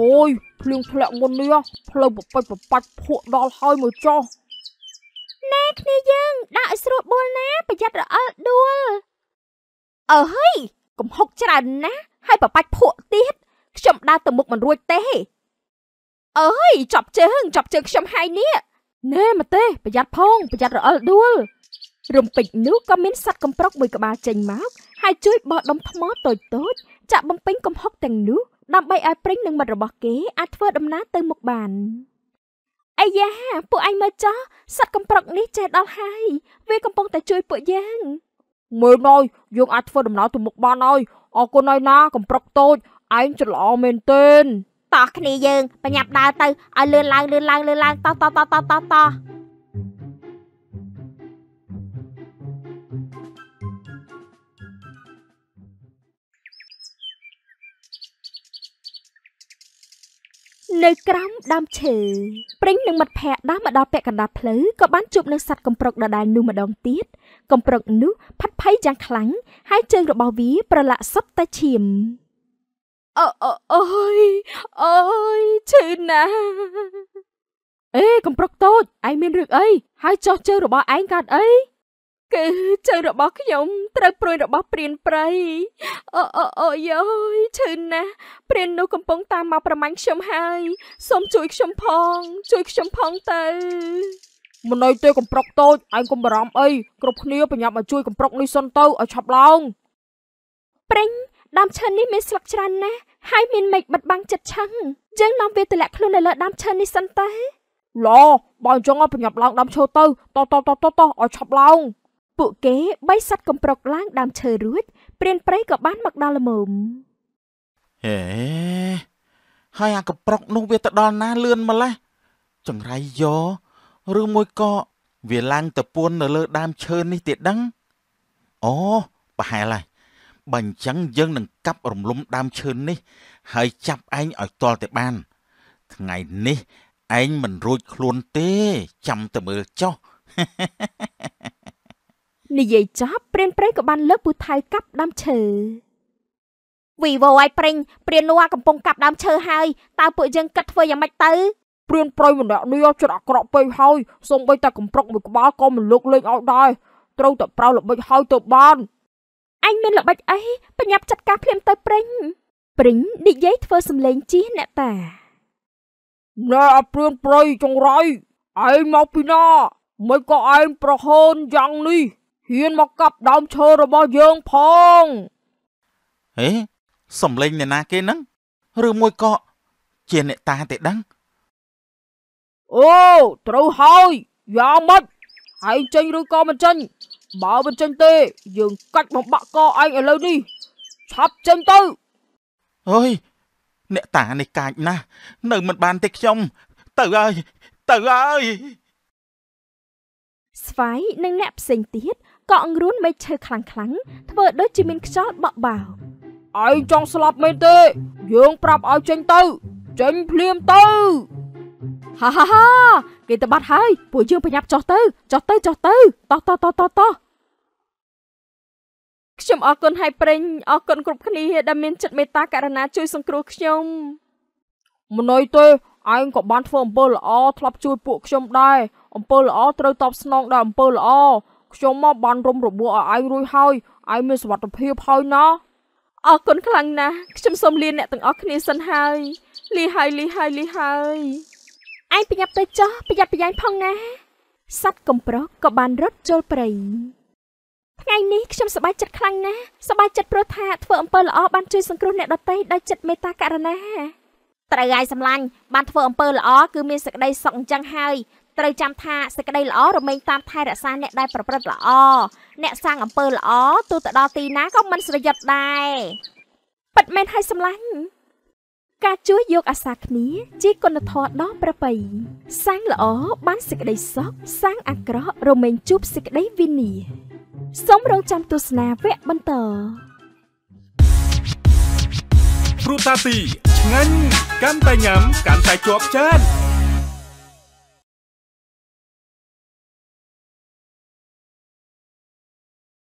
អូយភ្លៀងធ្លាក់មុននេះផ្លូវប្រពេចប្របាច់ភក់ដល់ហើយមកចោះណែគ្នាយើងដាក់ឲ្យស្រួលបួលណា ប្រយ័ត្នរអិលដួលអើហើយកំហុកច្រើនណាស់ហើយប្របាច់ភក់ទៀតខ្ញុំដើរទៅមុខមិនរួចទេអើយចប់ជើងចប់ជើងខ្ញុំហើយនេះណែមកទេប្រយ័ត្នផងប្រយ័ត្នរអិលដួលរំពេចនោះក៏មានសត្វកំប្រុកមួយក្បាលចេញមកហើយជួយបោះដុំថ្មតូចតូចចាក់បំពេញកំហុកទាំងនោះដើម្បីឲ្យព្រិញនិងមិត្តរបស់គេអាចធ្វើដំណើរទៅមុខបានអាយ៉ាពួកអញមើលចោះសត្វកំប្រុកនេះចេះដល់ហើយវាកំពុងតែជួយពួកយើងមើលណយយើងអាចធ្វើដំណើរទៅមុខបានហើយអរគុណហើយណាកំប្រុកតូចឯងចិត្តល្អមែនទែនតោះគ្នាយើងប្រញាប់ដើរទៅឲ្យលឿនឡើងលឿនឡើងលឿនឡើងតោះតោះតោះតោះតោះនៅក្រោមដើមឈើព្រិញនិងមិត្តភ័ក្តិដើរមកដល់ពាក់កណ្ដាលផ្លូវក៏បានជួបនឹងសត្វកំប្រុកដដែលនោះម្ដងទៀតកំប្រុកនោះផាត់ភ័យយ៉ាងខ្លាំងហើយជើងរបស់វាប្រឡាក់សុទ្ធតែឈាមអូអូអូយអូយឈឺណាអេកំប្រុកតូចឯងមានរឿងអីហើយចោះជើងរបស់ឯងកើតអីគឺជើងរបស់ខ្ញុំត្រូវព្រួយរបស់ព្រានប្រៃអូអូអូយ៉ូយឈឺណាស់ព្រាននោះកំពុងតាមមកប្រមាញ់ខ្ញុំហើយសូមជួយខ្ញុំផង ជួយខ្ញុំផងទៅមិននៅទេកំប្រុកតូចឯងកុំបារម្ភអីគ្រប់គ្នាប្រញាប់មកជួយកំប្រុកនេះសិនទៅឲ្យឆាប់ឡើងព្រិញដើមឈើនេះមានស្លឹកច្រើនណាស់ហើយមានមេឃបិទបាំងចិត្តឆឹងយើងនាំវាទម្លាក់ខ្លួននៅលើដើមឈើនេះសិនទៅឡបើអញ្ចឹងប្រញាប់ឡើងដើមឈើទៅ តតតតតឲ្យឆាប់ឡើងពួកគេបីសัตว์កំប្រុកឡើងដើមឈើរួចព្រានព្រៃក៏បាន មកដល់ល្មមហេហើយអាកំប្រុកនោះវាទៅដល់ណាលឿនម្លេះចង្រៃយោឬមួយក៏វាឡើងទៅពួននៅលើដើមឈើនេះទៀតដឹងអូប្រហែលហើយបើអញ្ចឹងយើងនឹងកាប់រំលំដើមឈើនេះ ហើយចាប់ឯងឲ្យទាល់តែបាន ថ្ងៃនេះឯងមិនរួចខ្លួនទេចាំតែមើលចុះនិយាយចប់ព្រានព្រៃក៏បានលើកពូថៅកាប់ដើមឈើវីវ៉ូឲ្យព្រិញព្រាននោះកំពុងកាប់ដើមឈើហើយតើពួកយើងគិតធ្វើយ៉ាងម៉េចទៅព្រានប្រៃម្នាក់នេះចិត្តអាក្រក់ពេកហើយសូម្បីតែកំប្រុកមួយក្បាលក៏មិនលើកលែងឲ្យដែរត្រូវតែប្រោល្បិចហើយទៅបានអញមានល្បិចអីបញ្ញាប់ចាត់ការភ្លាមទៅព្រិញព្រិញនិយាយធ្វើសំឡេងជៀសអ្នកតាណែព្រានប្រៃចងរៃឯងមកពីណាមិនក៏ឯងប្រហូនយ៉ាងនេះហ៊ានមកកាប់ដើមឈើរបស់យើងផង ហេសំលេងអ្នកណាគេហ្នឹងឬមួយក៏ជាអ្នកតាទេដឹង អូ ត្រូវហើយយ៉ាងម៉េចហើយចេញឬក៏មិនចេញបើមិនចេញទេ យើងកាច់បំបាក់កឯងឥឡូវនេះឆាប់ចេញទៅអើយអ្នកតានេះកាចណាស់នៅមិនបានទេខ្ញុំ ទៅហើយទៅហើយស្វាយនិងអ្នកផ្សេងទៀតកក់អង្រួនមេឈើខ្លាំងខ្លាំងធ្វើដូចជាមានខ្យល់បក់បោឯងចង់ស្លាប់មែនទេ យើង ប្រាប់ឲ្យចេញទៅចេញភ្លាមទៅហាហាហាគេតបាត់ហើយពួកយើងប្រញាប់ចុះទៅចុះទៅចុះទៅតោះតោះតោះតោះតោះខ្ញុំអរគុណហើយប្រេងអរគុណគ្រប់គ្នាដែលមានចិត្តមេត្តាករណាជួយសង្គ្រោះខ្ញុំម្នុយទេឯងក៏បានធ្វើអំពើល្អធ្លាប់ជួយពួក ខ្ញុំដែរអំពើល្អត្រូវតបស្នងដល់អំពើល្អខ្ញុំមកបានរុំរបួសឲ្យឯងរួចហើយឯងមានសុវត្ថិភាពហើយណាអរគុណខ្លាំងណាស់ខ្ញុំសូមលាអ្នកទាំងអស់គ្នាសិនហើយលីហើយលីហើយលីហើយឯងប្រញាប់ទៅចោះប្រយ័ត្នប្រយែងផងណាសត្វកំប្រុសក៏បានរត់ចូលព្រៃថ្ងៃនេះខ្ញុំសប្បាយចិត្តខ្លាំងណាស់សប្បាយចិត្តព្រោះថាធ្វើអំពើល្អបានជួយសង្គ្រោះអ្នកដទៃដោយចិត្តមេត្តាករុណាត្រូវហើយសម្លាញ់បានធ្វើអំពើល្អគឺមានសេចក្តីសុខអញ្ចឹងហើយត្រូវចាំថាសេចក្តីល្អរមែងតាមថែរក្សាអ្នកដែលប្រព្រឹត្តល្អអ្នកសាងអំពើល្អទូទៅដល់ទីណាក៏មិនស្រយុតដែរពិតមែនហើយសម្លាញ់ការជួយយកអាសាគ្នាជាគុណធម៌ដ៏ប្រពៃសាងល្អបានសេចក្តីសុខសាងអាក្រក់រមែងជួបសេចក្តីវិនាសសូមរងចាំទស្សនាវគ្គបន្តព្រូតាទីឆ្ងាញ់កាន់តែញ៉ាំកាន់តែជាប់ចាន